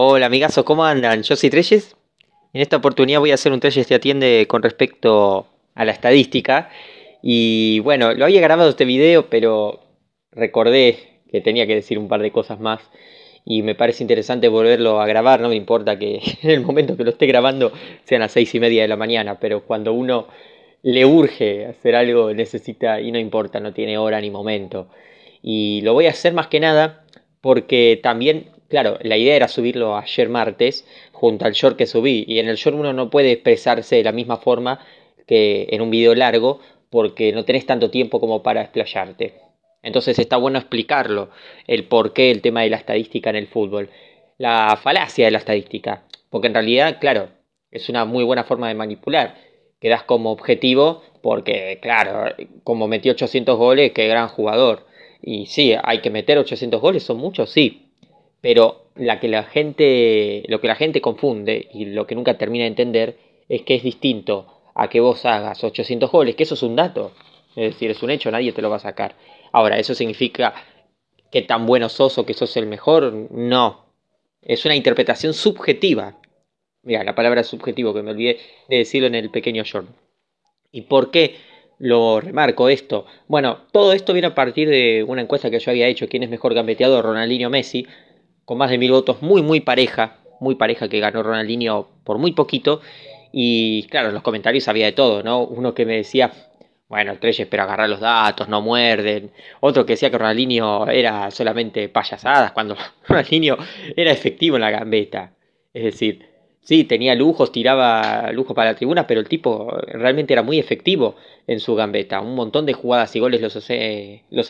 Hola amigazos, ¿cómo andan? Yo soy Treyes. En esta oportunidad voy a hacer un Treyes que atiende con respecto a la estadística. Y bueno, lo había grabado este video, pero recordé que tenía que decir un par de cosas más. Y me parece interesante volverlo a grabar, no me importa que en el momento que lo esté grabando sean las seis y media de la mañana, pero cuando uno le urge hacer algo, necesita, y no importa, no tiene hora ni momento. Y lo voy a hacer más que nada porque también Claro, la idea era subirlo ayer martes junto al short que subí y en el short uno no puede expresarse de la misma forma que en un video largo porque no tenés tanto tiempo como para explayarte. Entonces está bueno explicarlo, el por qué el tema de la estadística en el fútbol, la falacia de la estadística, porque en realidad, claro, es una muy buena forma de manipular, quedas como objetivo porque, claro, como metí 800 goles, qué gran jugador. Y sí, hay que meter 800 goles, son muchos, sí, pero la que la gente, lo que la gente confunde y lo que nunca termina de entender es que es distinto a que vos hagas 800 goles, que eso es un dato, es decir, es un hecho, nadie te lo va a sacar. Ahora, ¿eso significa que tan bueno sos o que sos el mejor? No, es una interpretación subjetiva. Mira, la palabra subjetivo que me olvidé de decirlo en el pequeño short. ¿Y por qué lo remarco esto? Bueno, todo esto viene a partir de una encuesta que yo había hecho, ¿quién es mejor gambeteador, Ronaldinho Messi? con más de mil votos, muy, muy pareja, muy pareja que ganó Ronaldinho por muy poquito. Y claro, en los comentarios había de todo, ¿no? Uno que me decía, bueno, Treyes, pero agarrar los datos, no muerden. Otro que decía que Ronaldinho era solamente payasadas, cuando Ronaldinho era efectivo en la gambeta. Es decir, sí, tenía lujos, tiraba lujos para la tribuna, pero el tipo realmente era muy efectivo en su gambeta. Un montón de jugadas y goles los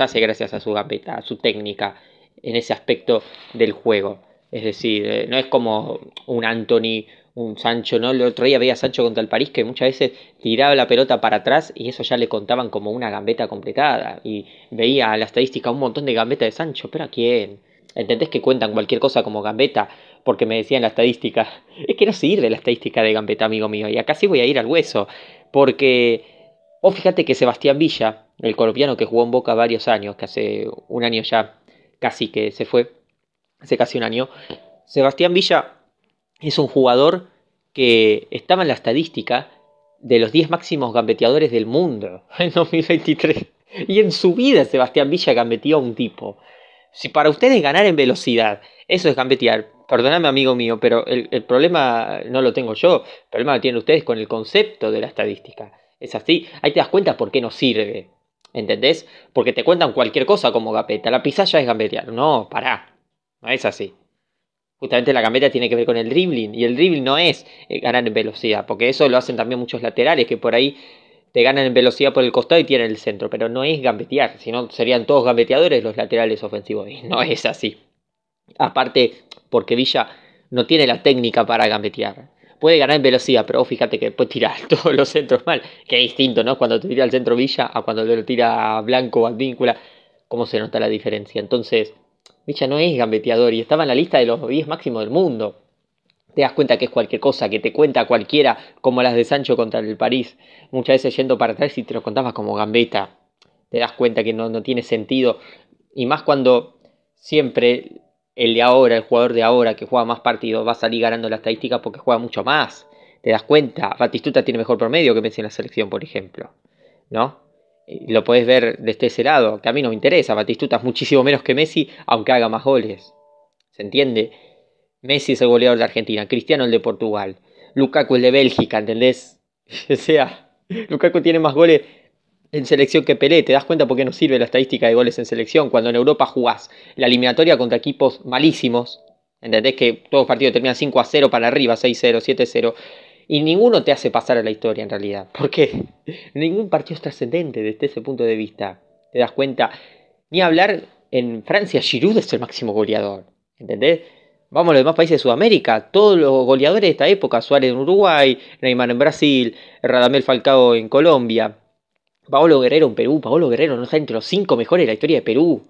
hace gracias a su gambeta, a su técnica en ese aspecto del juego. Es decir, eh, no es como un Anthony, un Sancho, ¿no? El otro día veía a Sancho contra el París que muchas veces tiraba la pelota para atrás y eso ya le contaban como una gambeta completada. Y veía la estadística un montón de gambeta de Sancho, pero ¿a quién? ¿Entendés que cuentan cualquier cosa como gambeta? Porque me decían la estadística. Es que no de la estadística de gambeta, amigo mío. Y acá sí voy a ir al hueso. Porque vos fíjate que Sebastián Villa, el colombiano que jugó en Boca varios años, que hace un año ya casi que se fue hace casi un año. Sebastián Villa es un jugador que estaba en la estadística de los 10 máximos gambeteadores del mundo en 2023. Y en su vida Sebastián Villa gambeteó a un tipo. Si para ustedes ganar en velocidad, eso es gambetear. Perdóname, amigo mío, pero el, el problema no lo tengo yo. El problema lo tienen ustedes con el concepto de la estadística. Es así. Ahí te das cuenta por qué no sirve. ¿Entendés? Porque te cuentan cualquier cosa como gambeta. La pisalla es gambetear. No, pará. No es así. Justamente la gambeta tiene que ver con el dribbling. Y el dribbling no es eh, ganar en velocidad. Porque eso lo hacen también muchos laterales que por ahí te ganan en velocidad por el costado y tienen el centro. Pero no es gambetear. Si no, serían todos gambeteadores los laterales ofensivos. Y no es así. Aparte, porque Villa no tiene la técnica para gambetear puede ganar en velocidad, pero fíjate que puede tirar todos los centros mal, que es distinto, ¿no? Cuando te tira al centro Villa a cuando te lo tira Blanco o Víncula. cómo se nota la diferencia. Entonces, Villa no es gambeteador y estaba en la lista de los 10 máximos del mundo. Te das cuenta que es cualquier cosa, que te cuenta cualquiera, como las de Sancho contra el París, muchas veces yendo para atrás y te lo contabas como gambeta. Te das cuenta que no, no tiene sentido. Y más cuando siempre el de ahora, el jugador de ahora que juega más partidos, va a salir ganando la estadística porque juega mucho más. Te das cuenta, Batistuta tiene mejor promedio que Messi en la selección, por ejemplo. ¿No? Eh, lo podés ver desde ese lado, que a mí no me interesa. Batistuta es muchísimo menos que Messi, aunque haga más goles. ¿Se entiende? Messi es el goleador de Argentina, Cristiano el de Portugal, Lukaku el de Bélgica, ¿entendés? o sea, Lukaku tiene más goles en selección que Pelé, te das cuenta por qué no sirve la estadística de goles en selección cuando en Europa jugás la eliminatoria contra equipos malísimos, entendés que todos los partidos terminan 5 a 0 para arriba, 6 a 0, 7 a 0, y ninguno te hace pasar a la historia en realidad, porque ningún partido es trascendente desde ese punto de vista, te das cuenta, ni hablar en Francia, Giroud es el máximo goleador, ¿entendés? Vamos a los demás países de Sudamérica, todos los goleadores de esta época, Suárez en Uruguay, Neymar en Brasil, Radamel Falcao en Colombia, Paolo Guerrero en Perú, Pablo Guerrero no está entre los cinco mejores de la historia de Perú.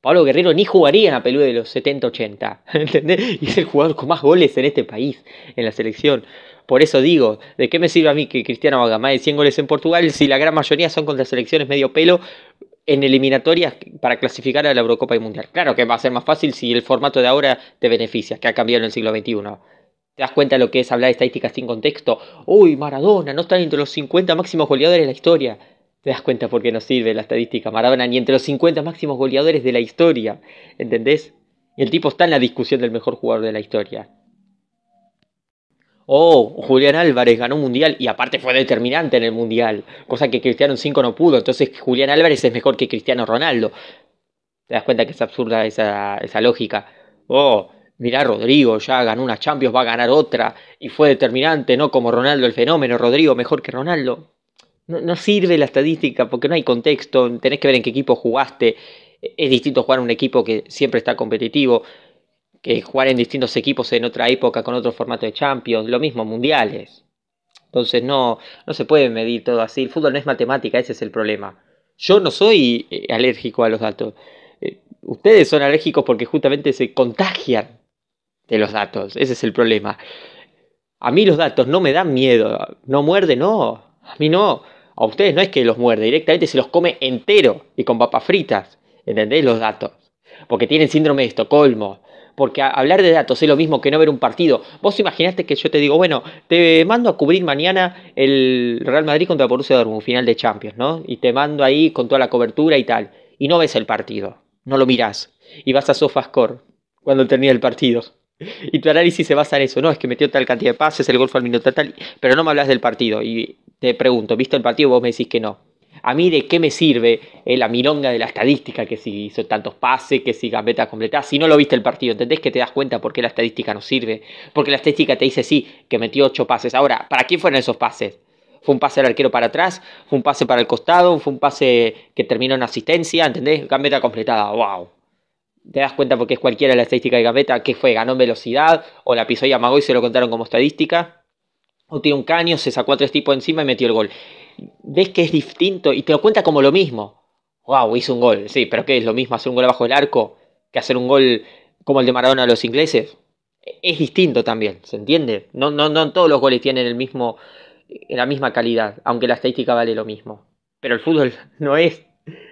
Pablo Guerrero ni jugaría en la Perú de los 70-80, ¿entendés? Y es el jugador con más goles en este país, en la selección. Por eso digo, ¿de qué me sirve a mí que Cristiano haga más de 100 goles en Portugal si la gran mayoría son contra selecciones medio pelo en eliminatorias para clasificar a la Eurocopa y Mundial? Claro que va a ser más fácil si el formato de ahora te beneficia, que ha cambiado en el siglo XXI te das cuenta de lo que es hablar de estadísticas sin contexto. Uy, Maradona, no está entre los 50 máximos goleadores de la historia te das cuenta por qué no sirve la estadística. Maradona ni entre los 50 máximos goleadores de la historia, ¿entendés? el tipo está en la discusión del mejor jugador de la historia. Oh, Julián Álvarez ganó un mundial y aparte fue determinante en el mundial, cosa que Cristiano 5 no pudo, entonces Julián Álvarez es mejor que Cristiano Ronaldo. Te das cuenta que es absurda esa, esa lógica. Oh, mirá Rodrigo, ya ganó una Champions, va a ganar otra y fue determinante, no como Ronaldo el fenómeno, Rodrigo mejor que Ronaldo. No, sirve la estadística porque no hay contexto, tenés que ver en qué equipo jugaste. Es distinto jugar en un equipo que siempre está competitivo, que jugar en distintos equipos en otra época con otro formato de Champions, lo mismo, mundiales. Entonces no, no se puede medir todo así. El fútbol no es matemática, ese es el problema. Yo no soy eh, alérgico a los datos. Eh, ustedes son alérgicos porque justamente se contagian de los datos. Ese es el problema. A mí los datos no me dan miedo. No muerde, no. A mí no. A ustedes no es que los muerde, directamente se los come entero y con papas fritas. ¿Entendés? Los datos. Porque tienen síndrome de Estocolmo. Porque hablar de datos es lo mismo que no ver un partido. Vos imaginaste que yo te digo, bueno, te mando a cubrir mañana el Real Madrid contra Borussia Dortmund, final de Champions, ¿no? Y te mando ahí con toda la cobertura y tal. Y no ves el partido, no lo mirás. Y vas a SofaScore cuando termina el partido. Y tu análisis se basa en eso, no, es que metió tal cantidad de pases, el gol fue al minuto tal, pero no me hablas del partido. Y te pregunto, ¿viste el partido? Vos me decís que no. A mí, ¿de qué me sirve eh, la milonga de la estadística? Que si hizo tantos pases, que si gambeta completada si no lo viste el partido, ¿entendés que te das cuenta por qué la estadística no sirve? Porque la estadística te dice sí, que metió ocho pases. Ahora, ¿para quién fueron esos pases? fue un pase al arquero para atrás, fue un pase para el costado, fue un pase que terminó en asistencia, ¿entendés? Gambeta completada, wow te das cuenta porque es cualquiera la estadística de Gambetta, que fue, ganó velocidad, o la pisó y amagó y se lo contaron como estadística, o tiene un caño, se sacó a tres tipos encima y metió el gol. Ves que es distinto y te lo cuenta como lo mismo. Wow, hizo un gol, sí, pero ¿qué es lo mismo hacer un gol abajo del arco que hacer un gol como el de Maradona a los ingleses? Es distinto también, ¿se entiende? No, no, no todos los goles tienen el mismo, la misma calidad, aunque la estadística vale lo mismo. Pero el fútbol no es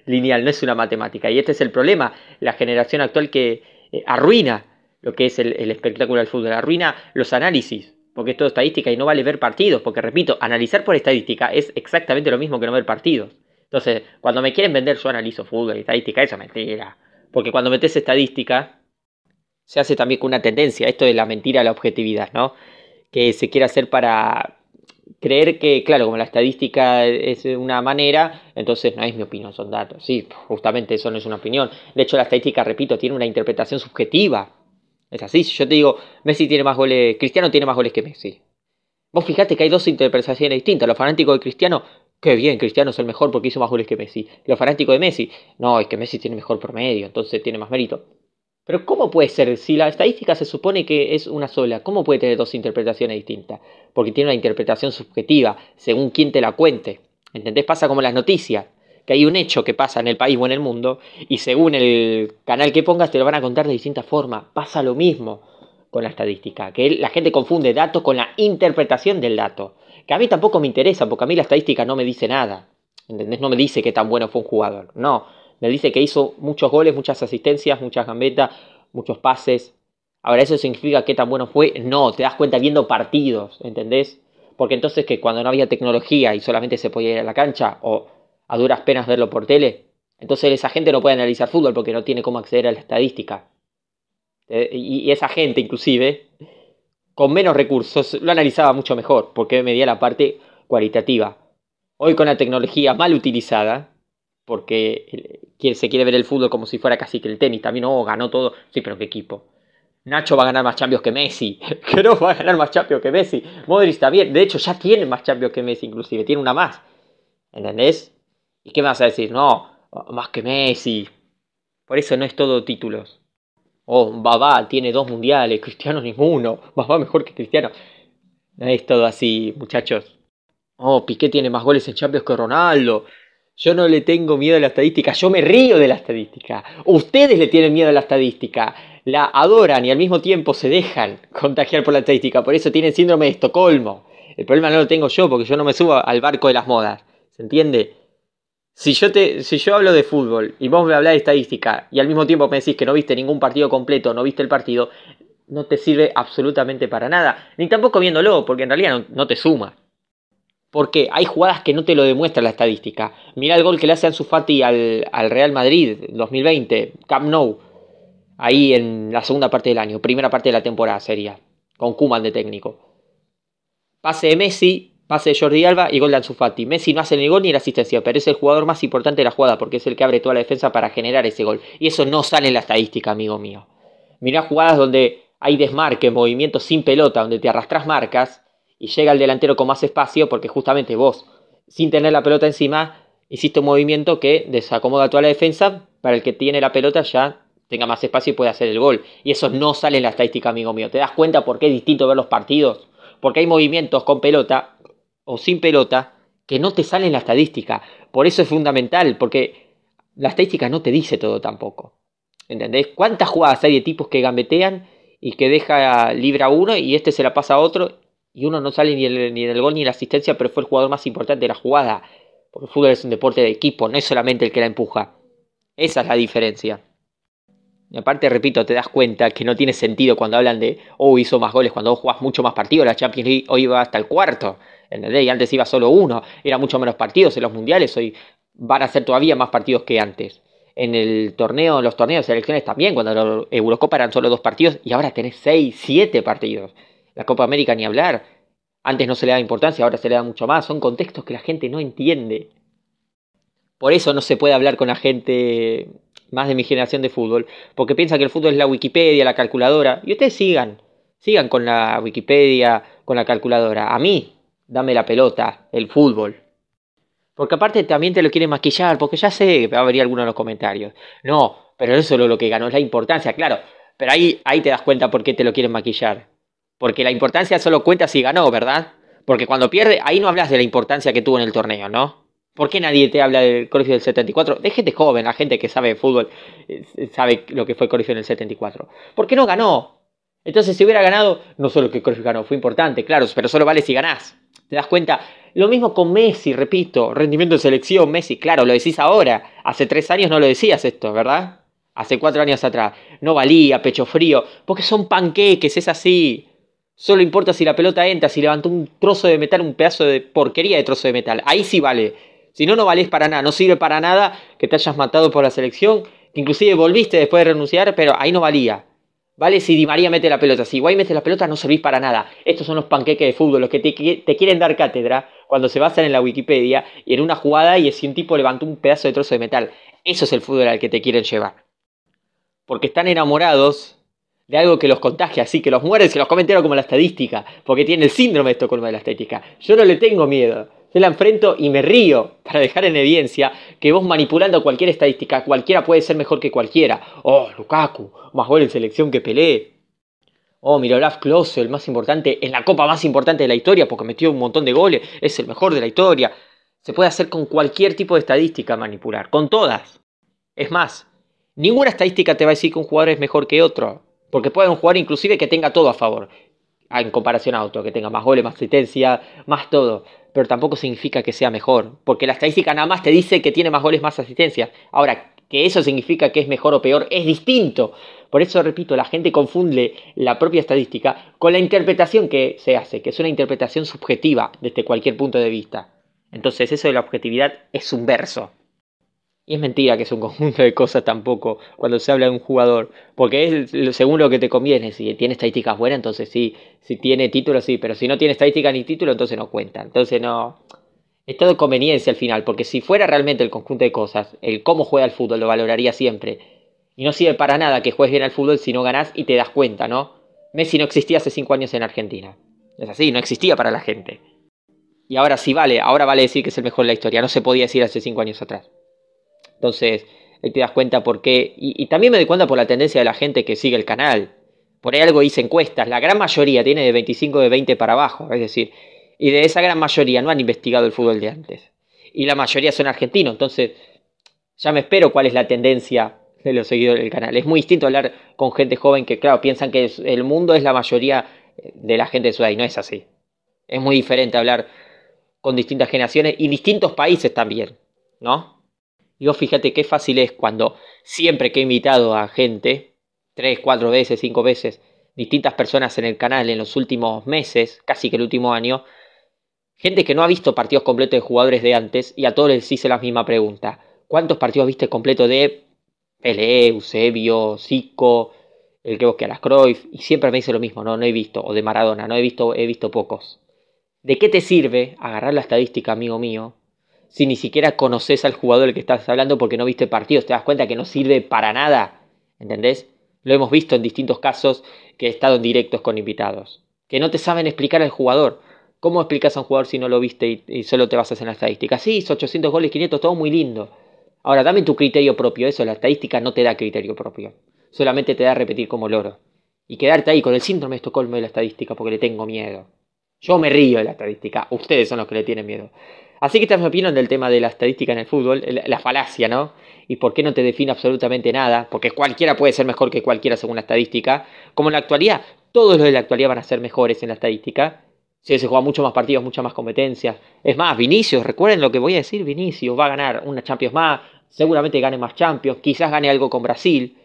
lineal, no es una matemática. Y este es el problema, la generación actual que eh, arruina lo que es el, espectáculo del fútbol, arruina los análisis, porque es todo estadística y no vale ver partidos, porque repito, analizar por estadística es exactamente lo mismo que no ver partidos. Entonces, cuando me quieren vender yo analizo fútbol y estadística, eso es mentira. Porque cuando metes estadística, se hace también con una tendencia, esto de la mentira a la objetividad, ¿no? Que se quiere hacer para creer que, claro, como la estadística es una manera, entonces no es mi opinión, son datos. Sí, justamente eso no es una opinión. De hecho, la estadística, repito, tiene una interpretación subjetiva. Es así, si yo te digo, Messi tiene más goles, Cristiano tiene más goles que Messi. Vos fijate que hay dos interpretaciones distintas. Los fanáticos de Cristiano, qué bien, Cristiano es el mejor porque hizo más goles que Messi. Los fanáticos de Messi, no, es que Messi tiene mejor promedio, entonces tiene más mérito. Pero ¿cómo puede ser? Si la estadística se supone que es una sola, ¿cómo puede tener dos interpretaciones distintas? Porque tiene una interpretación subjetiva, según quien te la cuente. ¿Entendés? Pasa como las noticias, que hay un hecho que pasa en el país o en el mundo, y según el canal que pongas te lo van a contar de distinta forma Pasa lo mismo con la estadística, que la gente confunde datos con la interpretación del dato. Que a mí tampoco me interesa, porque a mí la estadística no me dice nada. ¿Entendés? No me dice qué tan bueno fue un jugador. No, me dice que hizo muchos goles, muchas asistencias, muchas gambetas, muchos pases. Ahora, ¿eso significa qué tan bueno fue? No, te das cuenta viendo partidos, ¿entendés? Porque entonces que cuando no había tecnología y solamente se podía ir a la cancha o a duras penas verlo por tele, entonces esa gente no puede analizar fútbol porque no tiene cómo acceder a la estadística. Eh, y esa gente inclusive, con menos recursos, lo analizaba mucho mejor porque medía la parte cualitativa. Hoy con la tecnología mal utilizada, porque eh, se quiere ver el fútbol como si fuera casi que el tenis, también, oh, ganó todo, sí, pero qué equipo. Nacho va a ganar más Champions que Messi, no va a ganar más Champions que Messi, Modric bien de hecho ya tiene más Champions que Messi inclusive, tiene una más, ¿entendés? ¿Y qué vas a decir? No, más que Messi, por eso no es todo títulos. Oh, Babá tiene dos mundiales, Cristiano ninguno, Babá mejor que Cristiano. No es todo así, muchachos. Oh, Piqué tiene más goles en Champions que Ronaldo. Yo no le tengo miedo a la estadística, yo me río de la estadística. Ustedes le tienen miedo a la estadística. La adoran y al mismo tiempo se dejan contagiar por la estadística. Por eso tienen síndrome de Estocolmo. El problema no lo tengo yo, porque yo no me subo al barco de las modas. ¿Se entiende? Si yo, te, si yo hablo de fútbol y vos me hablás de estadística y al mismo tiempo me decís que no viste ningún partido completo, no viste el partido, no te sirve absolutamente para nada. Ni tampoco viéndolo, porque en realidad no te suma. Porque hay jugadas que no te lo demuestra la estadística. Mira el gol que le hace Ansu Fati al, Real Madrid 2020, Camp Nou, ahí en la segunda parte del año, primera parte de la temporada sería, con Kuman de técnico. Pase de Messi, pase de Jordi Alba y gol de Ansu Fati. Messi no hace ni gol ni la asistencia, pero es el jugador más importante de la jugada porque es el que abre toda la defensa para generar ese gol. Y eso no sale en la estadística, amigo mío. Mirá jugadas donde hay desmarque, movimientos sin pelota, donde te arrastras marcas y llega el delantero con más espacio porque justamente vos, sin tener la pelota encima, hiciste un movimiento que desacomoda toda la defensa para el que tiene la pelota ya tenga más espacio y pueda hacer el gol. Y eso no sale en la estadística, amigo mío. ¿Te das cuenta por qué es distinto ver los partidos? Porque hay movimientos con pelota o sin pelota que no te salen en la estadística. Por eso es fundamental, porque la estadística no te dice todo tampoco. ¿Entendés? ¿Cuántas jugadas hay de tipos que gambetean y que deja libre a uno y este se la pasa a otro y uno no sale ni, del el gol ni en la asistencia, pero fue el jugador más importante de la jugada. Porque el fútbol es un deporte de equipo, no es solamente el que la empuja. Esa es la diferencia. Y aparte, repito, te das cuenta que no tiene sentido cuando hablan de, oh, hizo más goles, cuando vos jugás mucho más partidos, la Champions League hoy iba hasta el cuarto, el Y antes iba solo uno, era mucho menos partidos en los mundiales, hoy van a ser todavía más partidos que antes. En el torneo, en los torneos de selecciones también, cuando la Eurocopa eran solo dos partidos, y ahora tenés seis, siete partidos. La Copa América ni hablar. Antes no se le daba importancia, ahora se le da mucho más. Son contextos que la gente no entiende. Por eso no se puede hablar con la gente más de mi generación de fútbol, porque piensa que el fútbol es la Wikipedia, la calculadora. Y ustedes sigan, sigan con la Wikipedia, con la calculadora. A mí, dame la pelota, el fútbol. Porque aparte también te lo quieren maquillar, porque ya sé que va a haber alguno en los comentarios. No, pero eso es lo que ganó, es la importancia, claro. Pero ahí, ahí te das cuenta por qué te lo quieren maquillar. Porque la importancia solo cuenta si ganó, ¿verdad? Porque cuando pierde, ahí no hablas de la importancia que tuvo en el torneo, ¿no? ¿Por qué nadie te habla del colegio del 74? De gente joven, la gente que sabe de fútbol eh, eh, sabe lo que fue Cruyff en el 74. ¿Por qué no ganó? Entonces, si hubiera ganado, no solo que Cruyff ganó, fue importante, claro, pero solo vale si ganás. ¿Te das cuenta? Lo mismo con Messi, repito, rendimiento de selección, Messi, claro, lo decís ahora. Hace tres años no lo decías esto, ¿verdad? Hace cuatro años atrás. No valía, pecho frío, porque son panqueques, es así. Solo importa si la pelota entra, si levantó un trozo de metal, un pedazo de porquería de trozo de metal. Ahí sí vale. Si no, no vales para nada. No sirve para nada que te hayas matado por la selección. Que inclusive volviste después de renunciar, pero ahí no valía. Vale si Di María mete la pelota. Si Guay mete la pelota, no servís para nada. Estos son los panqueques de fútbol, los que te, te quieren dar cátedra cuando se basan en la Wikipedia y en una jugada y si un tipo levantó un pedazo de trozo de metal. Eso es el fútbol al que te quieren llevar. Porque están enamorados de algo que los contagia, así que los muere, se los comentaron como la estadística, porque tiene el síndrome de Estocolmo de la estadística. Yo no le tengo miedo, Se la enfrento y me río para dejar en evidencia que vos manipulando cualquier estadística, cualquiera puede ser mejor que cualquiera. Oh, Lukaku, más gol en selección que Pelé. Oh, Mirolaf Klose, el más importante, en la copa más importante de la historia, porque metió un montón de goles, es el mejor de la historia. Se puede hacer con cualquier tipo de estadística manipular, con todas. Es más, ninguna estadística te va a decir que un jugador es mejor que otro. Porque puede un jugador inclusive que tenga todo a favor, ah, en comparación a otro, que tenga más goles, más asistencia, más todo. Pero tampoco significa que sea mejor, porque la estadística nada más te dice que tiene más goles, más asistencia. Ahora, que eso significa que es mejor o peor es distinto. Por eso, repito, la gente confunde la propia estadística con la interpretación que se hace, que es una interpretación subjetiva desde cualquier punto de vista. Entonces, eso de la objetividad es un verso. Y es mentira que es un conjunto de cosas tampoco cuando se habla de un jugador, porque es según lo que te conviene. Si tiene estadísticas buenas, entonces sí. Si tiene título, sí. Pero si no tiene estadísticas ni título, entonces no cuenta. Entonces no. Es todo conveniencia al final, porque si fuera realmente el conjunto de cosas, el cómo juega al fútbol lo valoraría siempre. Y no sirve para nada que juegues bien al fútbol si no ganás y te das cuenta, ¿no? Messi no existía hace 5 años en Argentina. Es así, no existía para la gente. Y ahora sí vale, ahora vale decir que es el mejor de la historia, no se podía decir hace 5 años atrás. Entonces, ahí te das cuenta por qué. Y, también me doy cuenta por la tendencia de la gente que sigue el canal. Por ahí algo hice encuestas. La gran mayoría tiene de 25 de 20 para abajo. Es decir, y de esa gran mayoría no han investigado el fútbol de antes. Y la mayoría son argentinos. Entonces, ya me espero cuál es la tendencia de los seguidores del canal. Es muy distinto hablar con gente joven que, claro, piensan que el mundo es la mayoría de la gente de su Y no es así. Es muy diferente hablar con distintas generaciones y distintos países también, ¿no? Y vos fíjate qué fácil es cuando siempre que he invitado a gente, tres, cuatro veces, cinco veces, distintas personas en el canal en los últimos meses, casi que el último año, gente que no ha visto partidos completos de jugadores de antes y a todos les hice la misma pregunta. ¿Cuántos partidos viste completo de Pelé, Eusebio, Zico, el que vos quieras, Cruyff? Y siempre me dice lo mismo, no, no he visto, o de Maradona, no he visto, he visto pocos. ¿De qué te sirve agarrar la estadística, amigo mío, si ni siquiera conoces al jugador del que estás hablando porque no viste partidos, te das cuenta que no sirve para nada, ¿entendés? Lo hemos visto en distintos casos que he estado en directos con invitados, que no te saben explicar al jugador. ¿Cómo explicas a un jugador si no lo viste y, solo te basas en la estadística? Sí, hizo 800 goles, 500, todo muy lindo. Ahora, dame tu criterio propio, eso, la estadística no te da criterio propio, solamente te da repetir como loro. Y quedarte ahí con el síndrome de Estocolmo de la estadística porque le tengo miedo. Yo me río de la estadística, ustedes son los que le tienen miedo. Así que mi opinan del tema de la estadística en el fútbol, la falacia, ¿no? Y por qué no te define absolutamente nada, porque cualquiera puede ser mejor que cualquiera según la estadística, como en la actualidad, todos los de la actualidad van a ser mejores en la estadística, si se juega mucho más partidos, mucha más competencia. Es más, Vinicius, recuerden lo que voy a decir, Vinicius va a ganar una Champions más, seguramente gane más Champions, quizás gane algo con Brasil,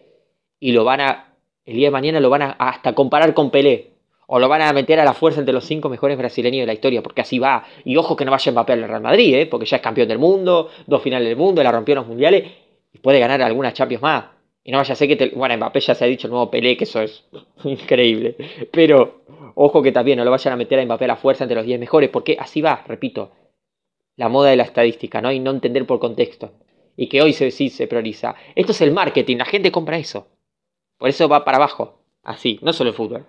y lo van a, el día de mañana lo van a hasta comparar con Pelé o lo van a meter a la fuerza entre los cinco mejores brasileños de la historia, porque así va. Y ojo que no vaya Mbappé al Real Madrid, ¿eh? porque ya es campeón del mundo, dos finales del mundo, la rompió en los mundiales y puede ganar algunas Champions más. Y no vaya a ser que te... Bueno, Mbappé ya se ha dicho el nuevo Pelé, que eso es increíble. Pero ojo que también no lo vayan a meter a Mbappé a la fuerza entre los 10 mejores, porque así va, repito, la moda de la estadística, ¿no? Y no entender por contexto. Y que hoy se, sí se prioriza. Esto es el marketing, la gente compra eso. Por eso va para abajo. Así, no solo el fútbol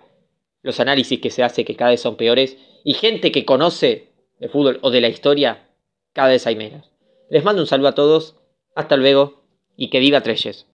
los análisis que se hace que cada vez son peores y gente que conoce de fútbol o de la historia cada vez hay menos. Les mando un saludo a todos, hasta luego y que viva Treyes.